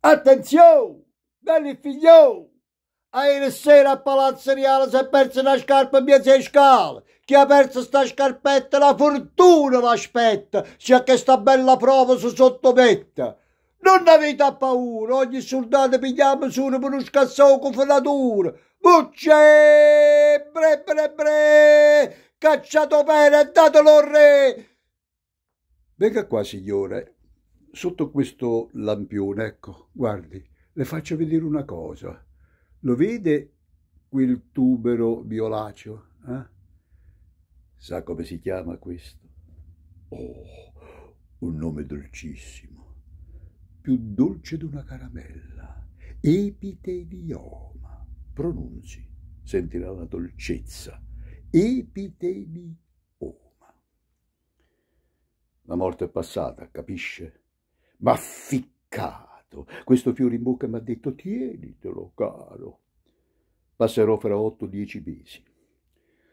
Attenzione! Belli figlio! Ieri sera a Palazzo Reale si è persa una scarpa in via alle scale. Chi ha perso sta scarpetta la fortuna l'aspetta, sia che sta bella prova su sottometta. Non avete paura, ogni soldato pigliamo su per un scassone con frenatura. Bucce! Bre bre bre! Cacciato bene, datelo al re! Venga qua, signore, sotto questo lampione, ecco, guardi, le faccio vedere una cosa. Lo vede quel tubero violaceo? Eh? Sa come si chiama questo? Oh, un nome dolcissimo, più dolce di una caramella, epitelioma. Pronunzi, sentirà la dolcezza, epitelioma. La morte è passata, capisce? ma ficcato. Questo fiore in bocca mi ha detto tienitelo, caro. Passerò fra 8-10 mesi.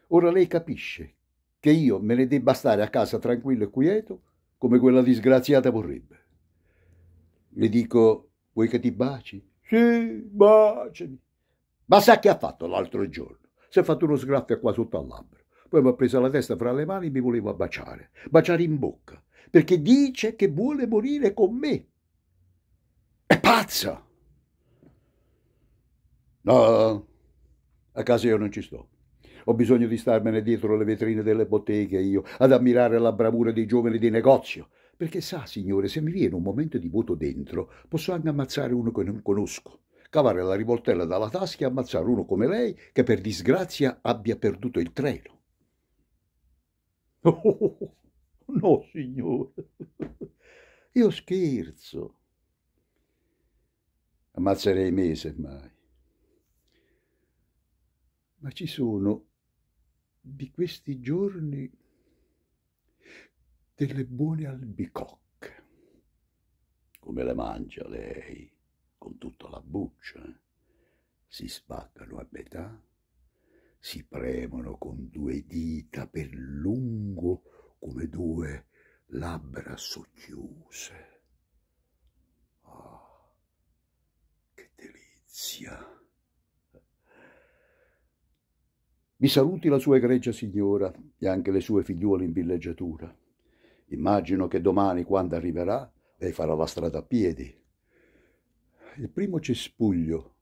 Ora lei capisce che io me ne debba stare a casa tranquillo e quieto come quella disgraziata vorrebbe. Le dico, vuoi che ti baci? Sì, baciami. Ma sa che ha fatto l'altro giorno? Si è fatto uno sgraffio qua sotto al labbro. Poi mi ha preso la testa fra le mani e mi voleva baciare, baciare in bocca, perché dice che vuole morire con me. È pazza! No, a casa io non ci sto. Ho bisogno di starmene dietro le vetrine delle botteghe io, ad ammirare la bravura dei giovani di negozio. Perché sa, signore, se mi viene un momento di vuoto dentro, posso anche ammazzare uno che non conosco cavare la rivoltella dalla tasca e ammazzare uno come lei che per disgrazia abbia perduto il treno. Oh, no, signore, io scherzo. Ammazzerei me, se mai. Ma ci sono di questi giorni delle buone albicocche. Come le mangia lei, con tutta la buccia, eh? si spaccano a metà si premono con due dita per lungo come due labbra socchiuse. Ah, che delizia! Mi saluti la sua egregia signora e anche le sue figliuole in villeggiatura. Immagino che domani, quando arriverà, lei farà la strada a piedi. Il primo cespuglio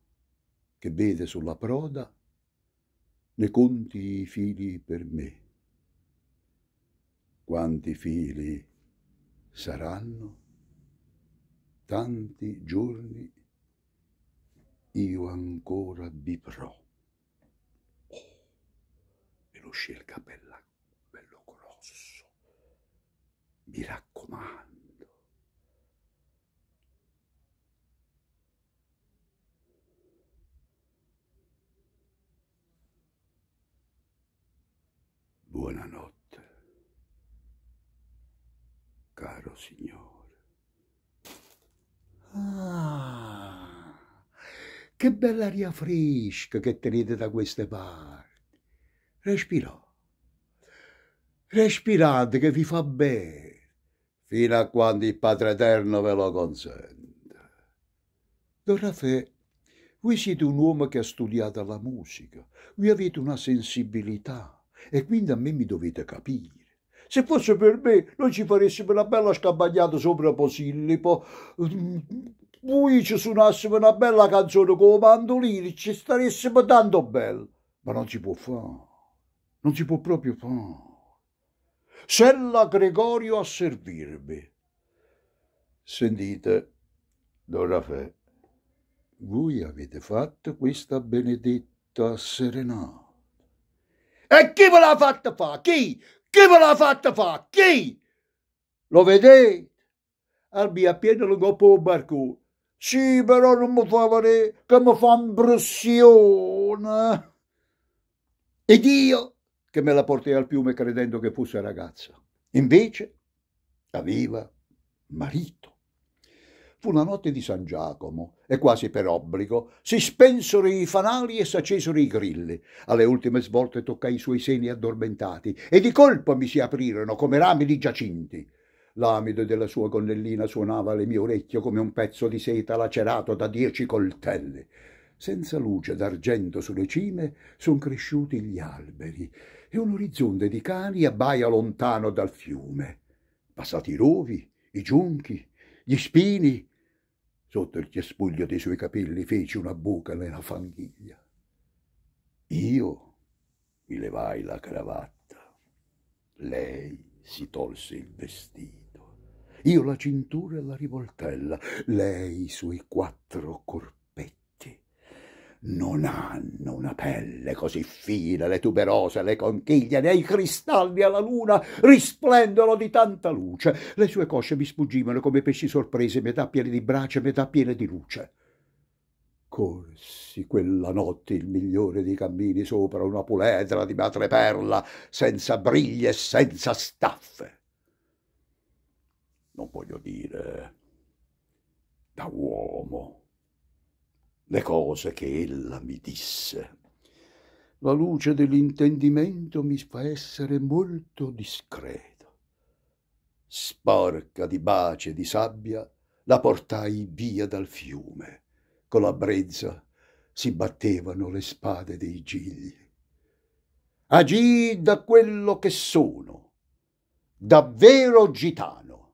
che vede sulla proda ne conti i fili per me. Quanti fili saranno? Tanti giorni io ancora vivrò. Oh, e lo scelga bella, bello grosso. Mi raccomando. Buonanotte, caro signore. Ah, che bella aria fresca che tenete da queste parti. Respirò. respirate che vi fa bene, fino a quando il Padre Eterno ve lo consente. Don Raffè, voi siete un uomo che ha studiato la musica, vi avete una sensibilità, e quindi a me mi dovete capire. Se fosse per me, noi ci faressimo una bella scampagnata sopra Posillipo, poi ci suonassimo una bella canzone con i mandolini, ci staressimo tanto bello. Ma non si può fare, non si può proprio fare. Sella Gregorio a servirvi. Sentite, Don Raffaele, voi avete fatto questa benedetta serenata. E chi ve l'ha fatta fa? Chi? Chi ve l'ha fatta fa? Chi? Lo vedete? Albi a piedi lungo po' barco. Sì, però non mi fa vedere che mi fa impressione. Ed io che me la portai al fiume credendo che fosse ragazza. Invece aveva marito. Fu la notte di San Giacomo e quasi per obbligo si spensero i fanali e s'accesero i grilli. Alle ultime svolte toccai i suoi seni addormentati e di colpo mi si aprirono come rami di giacinti. L'amido della sua gonnellina suonava alle mie orecchie come un pezzo di seta lacerato da dieci coltelli. Senza luce d'argento sulle cime son cresciuti gli alberi e un orizzonte di cani abbaia lontano dal fiume. Passati i rovi, i giunchi, gli spini, Sotto il cespuglio dei suoi capelli feci una buca nella fanghiglia. Io mi levai la cravatta. Lei si tolse il vestito. Io la cintura e la rivoltella. Lei i suoi quattro corpi non hanno una pelle così fine, le tuberose, le conchiglie, i cristalli alla luna risplendono di tanta luce. Le sue cosce mi sfuggivano come pesci sorpresi, metà piene di braccia, metà piene di luce. Corsi quella notte il migliore dei cammini sopra una puledra di madreperla, senza briglie e senza staffe. Non voglio dire da uomo le cose che ella mi disse. La luce dell'intendimento mi fa essere molto discreto. Sporca di baci e di sabbia, la portai via dal fiume. Con la brezza si battevano le spade dei gigli. Agì da quello che sono, davvero gitano.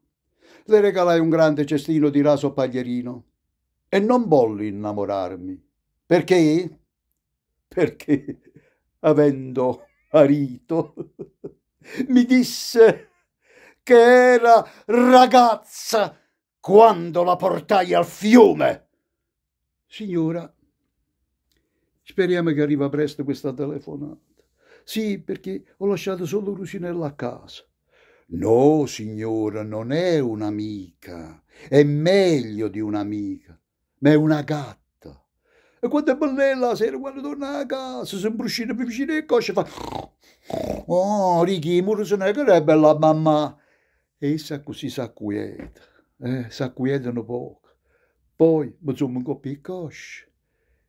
Le regalai un grande cestino di raso paglierino e non volli innamorarmi. Perché? Perché, avendo marito, mi disse che era ragazza quando la portai al fiume. Signora, speriamo che arriva presto questa telefonata. Sì, perché ho lasciato solo Rusinella a casa. No, signora, non è un'amica, è meglio di un'amica ma è una gatta. E quando è bella la sera, quando torna a casa, si imbruscina più vicino e cosce fa... Oh, Ricky, Murusone, che è bella mamma! E essa così si acquieta, eh, si acquietano poco. Poi, mi sono un coppia di cosce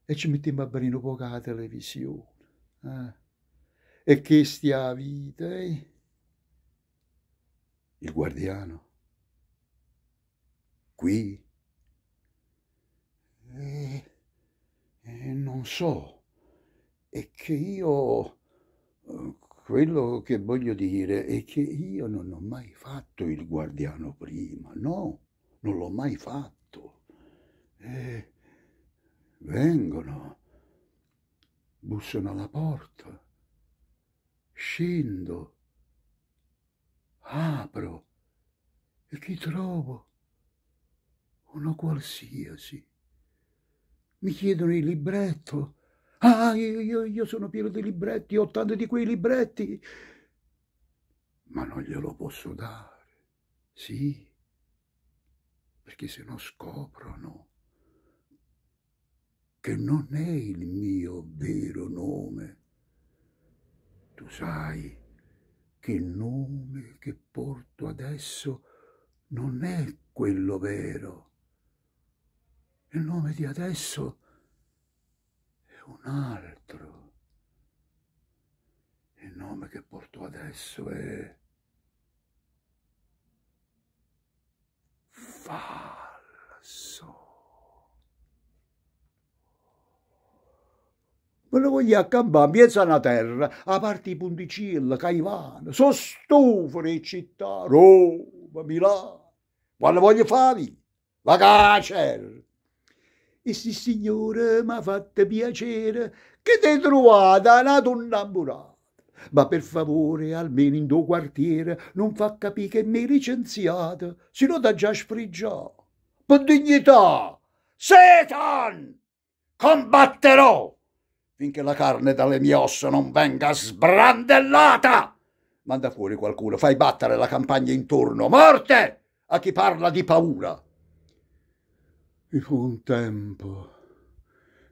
e ci mettiamo a bere un po' la televisione. Eh. E che stia a vita, eh? Il guardiano. Qui e, eh, eh, non so, è che io, eh, quello che voglio dire è che io non ho mai fatto il guardiano prima, no, non l'ho mai fatto. Eh, vengono, bussano alla porta, scendo, apro e chi trovo? Uno qualsiasi mi chiedono il libretto. Ah, io, io, io sono pieno di libretti, ho tanti di quei libretti. Ma non glielo posso dare. Sì, perché se no scoprono che non è il mio vero nome. Tu sai che il nome che porto adesso non è quello vero. Il nome di adesso è un altro. Il nome che porto adesso è... Falso. Me lo voglio accampare in piazza alla terra, a parte i Punticilla, Caivano, sono stufo di città, Roma, Milano. Quando voglio farvi? La cacera! E se signore mi ha fatto piacere che ti trovata una donna burata. Ma per favore, almeno in tuo quartiere, non fa capire che mi licenziate, se no da già sfrigiato. Per dignità! Satan! Combatterò! finché la carne dalle mie ossa non venga sbrandellata. Manda fuori qualcuno, fai battere la campagna intorno. Morte a chi parla di paura. Vi fu un tempo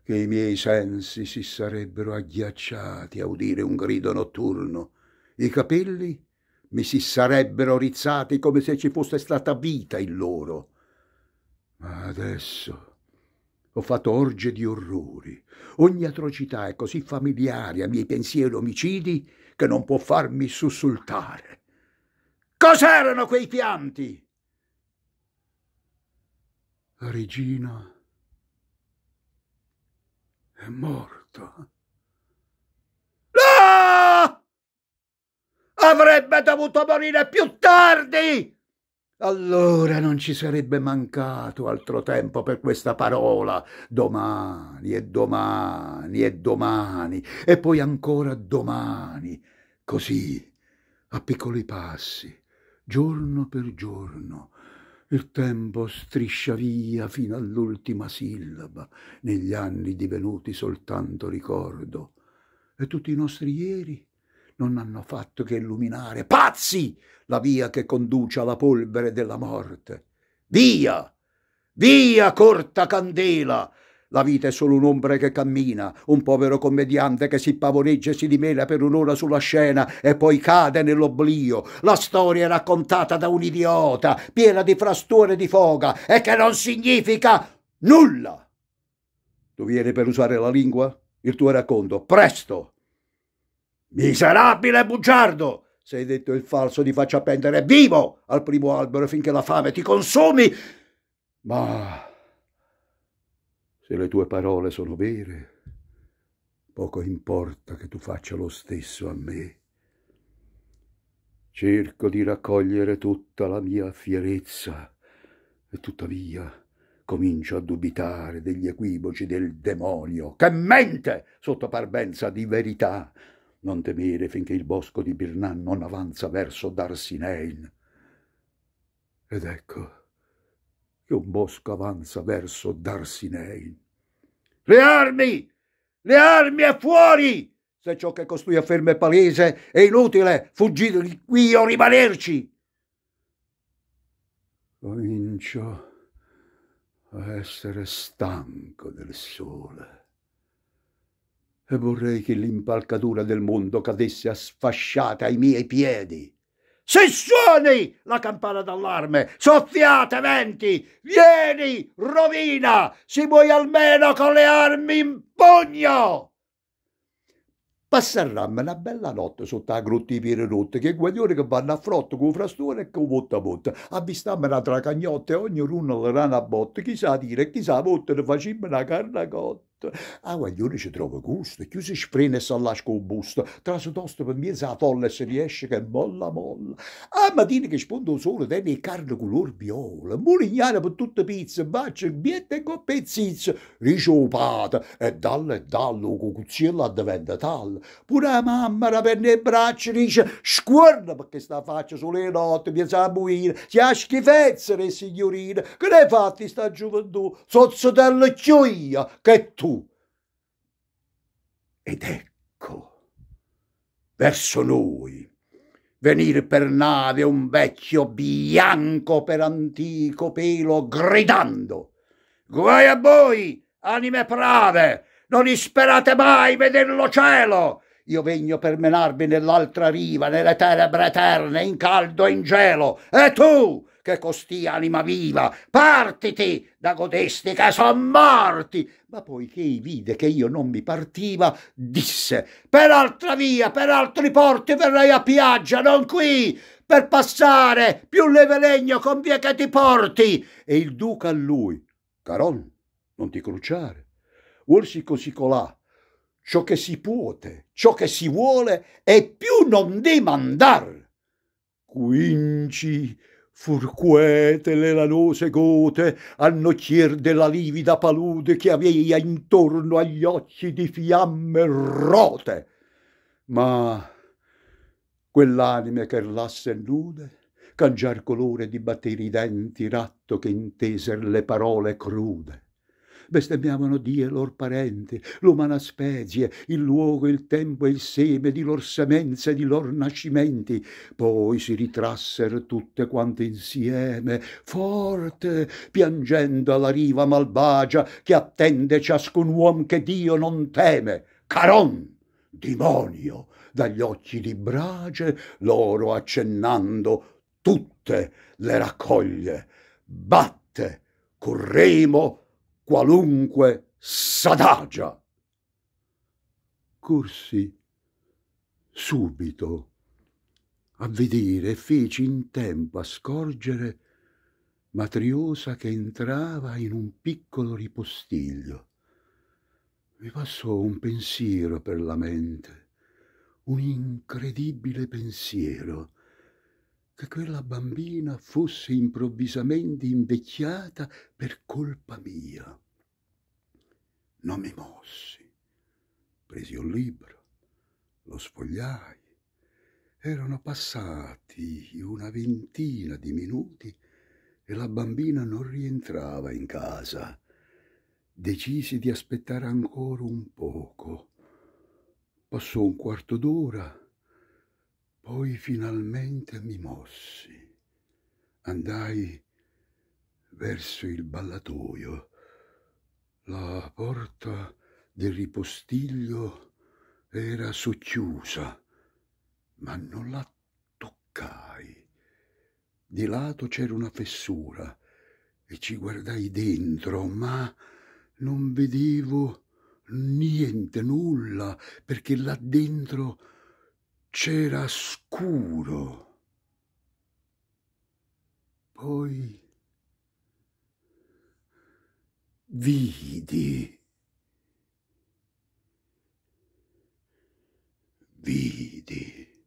che i miei sensi si sarebbero agghiacciati a udire un grido notturno. I capelli mi si sarebbero rizzati come se ci fosse stata vita in loro. Ma adesso ho fatto orge di orrori. Ogni atrocità è così familiare ai miei pensieri omicidi che non può farmi sussultare. Cos'erano quei pianti? la regina è morta. No! Avrebbe dovuto morire più tardi! Allora non ci sarebbe mancato altro tempo per questa parola. Domani e domani e domani e poi ancora domani. Così, a piccoli passi, giorno per giorno, il tempo striscia via fino all'ultima sillaba, negli anni divenuti soltanto ricordo. E tutti i nostri ieri non hanno fatto che illuminare, pazzi, la via che conduce alla polvere della morte. Via! Via, corta candela! La vita è solo un'ombra che cammina, un povero commediante che si pavoneggia e si dimena per un'ora sulla scena e poi cade nell'oblio. La storia è raccontata da un idiota, piena di frastuone e di foga, e che non significa nulla. Tu vieni per usare la lingua? Il tuo racconto, presto! Miserabile bugiardo! Sei detto il falso di faccia pendere vivo al primo albero finché la fame ti consumi. Ma se le tue parole sono vere, poco importa che tu faccia lo stesso a me. Cerco di raccogliere tutta la mia fierezza e tuttavia comincio a dubitare degli equivoci del demonio che mente sotto parvenza di verità. Non temere finché il bosco di Birnan non avanza verso Darsinein. Ed ecco che un bosco avanza verso Darsinei. Le armi! Le armi a fuori! Se ciò che costui afferma è palese, è inutile fuggire di qui o rimanerci. Comincio a essere stanco del sole e vorrei che l'impalcatura del mondo cadesse sfasciata ai miei piedi. Se suoni la campana d'allarme, soffiate venti, vieni, rovina, si vuoi almeno con le armi in pugno. Passeranno una bella notte sotto la grotta di Pirenutte, che guaglioni che vanno a frotto con frastone e con botta botta. Avvistammo una tracagnotte e ognuno le rana a botte, chissà dire, chissà botte ne facimmo una carna cotta. A guaglione ci trova gusto, chi si sprene e s'allascia con busto, tra su tosto per mezzo la folla e si riesce che molla molla. A mattina che sponda un sole, tenne carne color viola, mulignana per tutte pizze, bacio, bietta e coppezzizzo, riciopata, e dallo e dallo, con cucciella diventa tal. Pure la mamma la penne e braccia dice, squarna perché sta faccia sulle notte, piazza la buina, si ha schifezza, signorina, che ne hai fatti sta gioventù, sozzotella gioia, che tu ed ecco, verso noi, venir per nave un vecchio bianco per antico pelo, gridando, guai a voi, anime prave, non isperate mai veder lo cielo, io vegno per menarvi nell'altra riva, nelle tenebre eterne, in caldo e in gelo. E tu, che costi anima viva, partiti da codesti che son morti. Ma poiché vide che io non mi partiva, disse, per altra via, per altri porti verrai a piaggia, non qui, per passare, più leve legno con via che ti porti. E il duca a lui, Caron, non ti crucciare, cruciare, così colà, ciò che si puote, ciò che si vuole e più non dimandar. Quinci fur quete le lanose gote annocchier della livida palude che avea intorno agli occhi di fiamme rote. Ma quell'anime che lasse nude cangiar colore di batter i denti ratto che inteser le parole crude bestemmiavano Dio e lor parenti, l'umana spezie, il luogo, il tempo e il seme di lor semenze e di lor nascimenti. Poi si ritrasser tutte quante insieme, forte, piangendo alla riva malvagia che attende ciascun uom che Dio non teme. Caron! demonio, Dagli occhi di brace loro accennando tutte le raccoglie. Batte! corremo qualunque s'adagia. Corsi subito a vedere feci in tempo a scorgere Matriosa che entrava in un piccolo ripostiglio. Mi passò un pensiero per la mente, un incredibile pensiero che quella bambina fosse improvvisamente invecchiata per colpa mia. Non mi mossi. Presi un libro, lo sfogliai. Erano passati una ventina di minuti e la bambina non rientrava in casa. Decisi di aspettare ancora un poco. Passò un quarto d'ora poi finalmente mi mossi, andai verso il ballatoio. La porta del ripostiglio era socchiusa, ma non la toccai. Di lato c'era una fessura e ci guardai dentro, ma non vedevo niente, nulla, perché là dentro c'era scuro. Poi vidi, vidi,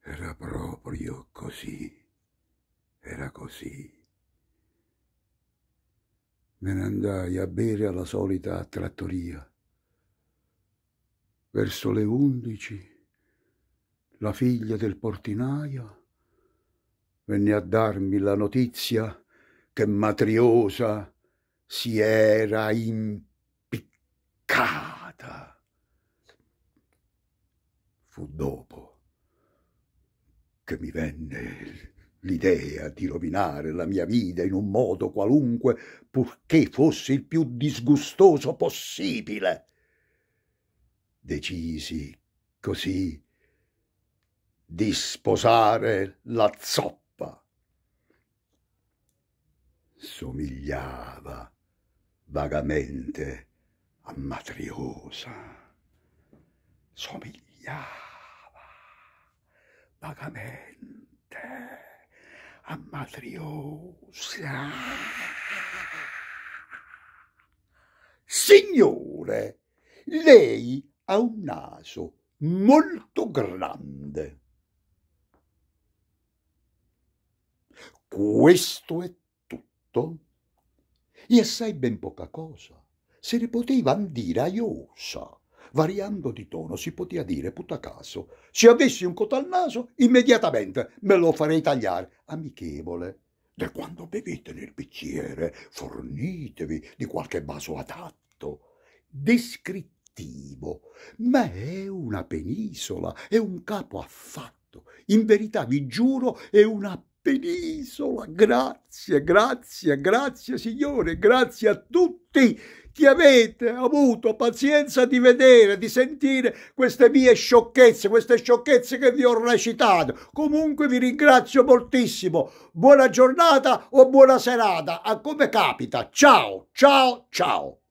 era proprio così, era così. Me ne andai a bere alla solita trattoria verso le undici, la figlia del portinaio venne a darmi la notizia che Matriosa si era impiccata. Fu dopo che mi venne l'idea di rovinare la mia vita in un modo qualunque, purché fosse il più disgustoso possibile decisi così di sposare la zoppa. Somigliava vagamente a Matriosa. Somigliava vagamente a Matriosa. Signore, lei ha un naso molto grande. Questo è tutto. E assai ben poca cosa. Se ne poteva dire aiosa. Variando di tono si poteva dire, putta caso, se avessi un cotal naso, immediatamente me lo farei tagliare. Amichevole. Da quando bevete nel bicchiere, fornitevi di qualche vaso adatto. Descritto cattivo, ma è una penisola, è un capo affatto. In verità, vi giuro, è una penisola. Grazie, grazie, grazie Signore, grazie a tutti che avete avuto pazienza di vedere, di sentire queste mie sciocchezze, queste sciocchezze che vi ho recitato. Comunque vi ringrazio moltissimo. Buona giornata o buona serata, a come capita. Ciao, ciao, ciao.